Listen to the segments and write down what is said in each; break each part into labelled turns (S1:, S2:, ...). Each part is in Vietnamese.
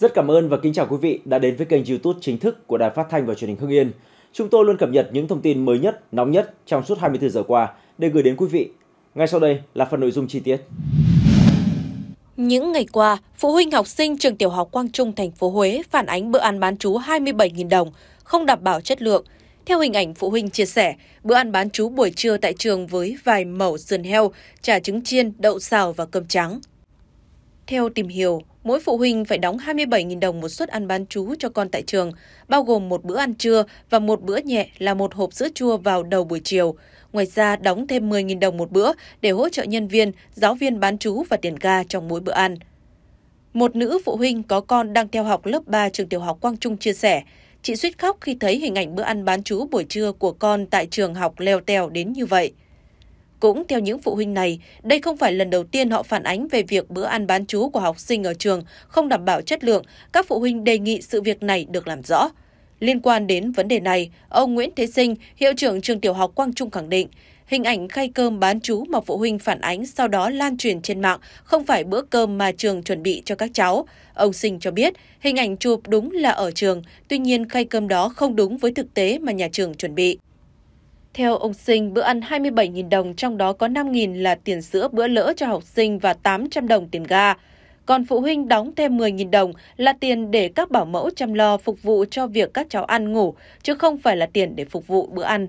S1: Rất cảm ơn và kính chào quý vị đã đến với kênh YouTube chính thức của Đài Phát thanh và Truyền hình Hưng Yên. Chúng tôi luôn cập nhật những thông tin mới nhất, nóng nhất trong suốt 24 giờ qua để gửi đến quý vị. Ngay sau đây là phần nội dung chi tiết.
S2: Những ngày qua, phụ huynh học sinh trường tiểu học Quang Trung thành phố Huế phản ánh bữa ăn bán trú 27.000 đồng không đảm bảo chất lượng. Theo hình ảnh phụ huynh chia sẻ, bữa ăn bán chú buổi trưa tại trường với vài mẩu sườn heo, chả trứng chiên, đậu xào và cơm trắng. Theo tìm hiểu, mỗi phụ huynh phải đóng 27.000 đồng một suất ăn bán chú cho con tại trường, bao gồm một bữa ăn trưa và một bữa nhẹ là một hộp sữa chua vào đầu buổi chiều. Ngoài ra, đóng thêm 10.000 đồng một bữa để hỗ trợ nhân viên, giáo viên bán chú và tiền ga trong mỗi bữa ăn. Một nữ phụ huynh có con đang theo học lớp 3 trường tiểu học Quang Trung chia sẻ, chị suýt khóc khi thấy hình ảnh bữa ăn bán chú buổi trưa của con tại trường học leo tèo đến như vậy. Cũng theo những phụ huynh này, đây không phải lần đầu tiên họ phản ánh về việc bữa ăn bán chú của học sinh ở trường không đảm bảo chất lượng, các phụ huynh đề nghị sự việc này được làm rõ. Liên quan đến vấn đề này, ông Nguyễn Thế Sinh, hiệu trưởng trường tiểu học Quang Trung khẳng định, hình ảnh khay cơm bán chú mà phụ huynh phản ánh sau đó lan truyền trên mạng không phải bữa cơm mà trường chuẩn bị cho các cháu. Ông Sinh cho biết, hình ảnh chụp đúng là ở trường, tuy nhiên khay cơm đó không đúng với thực tế mà nhà trường chuẩn bị. Theo ông Sinh, bữa ăn 27.000 đồng, trong đó có 5.000 là tiền sữa bữa lỡ cho học sinh và 800 đồng tiền ga. Còn phụ huynh đóng thêm 10.000 đồng là tiền để các bảo mẫu chăm lo phục vụ cho việc các cháu ăn ngủ, chứ không phải là tiền để phục vụ bữa ăn.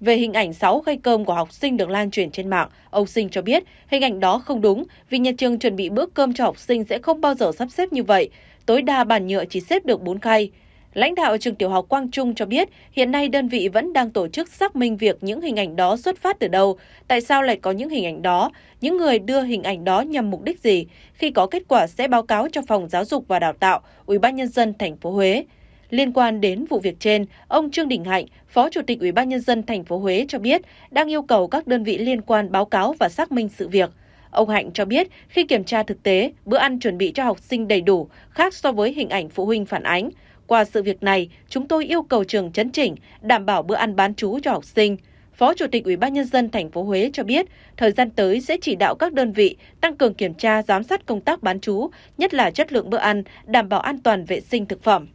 S2: Về hình ảnh 6 khay cơm của học sinh được lan truyền trên mạng, ông Sinh cho biết hình ảnh đó không đúng vì nhà trường chuẩn bị bữa cơm cho học sinh sẽ không bao giờ sắp xếp như vậy. Tối đa bàn nhựa chỉ xếp được 4 khay. Lãnh đạo trường tiểu học Quang Trung cho biết, hiện nay đơn vị vẫn đang tổ chức xác minh việc những hình ảnh đó xuất phát từ đâu, tại sao lại có những hình ảnh đó, những người đưa hình ảnh đó nhằm mục đích gì. Khi có kết quả sẽ báo cáo cho phòng giáo dục và đào tạo, Ủy ban nhân dân thành phố Huế. Liên quan đến vụ việc trên, ông Trương Đình Hạnh, Phó Chủ tịch Ủy ban nhân dân thành phố Huế cho biết đang yêu cầu các đơn vị liên quan báo cáo và xác minh sự việc. Ông Hạnh cho biết khi kiểm tra thực tế, bữa ăn chuẩn bị cho học sinh đầy đủ, khác so với hình ảnh phụ huynh phản ánh. Qua sự việc này, chúng tôi yêu cầu trường chấn chỉnh, đảm bảo bữa ăn bán chú cho học sinh. Phó Chủ tịch Ủy ban nhân dân thành phố Huế cho biết, thời gian tới sẽ chỉ đạo các đơn vị tăng cường kiểm tra giám sát công tác bán chú, nhất là chất lượng bữa ăn, đảm bảo an toàn vệ sinh thực phẩm.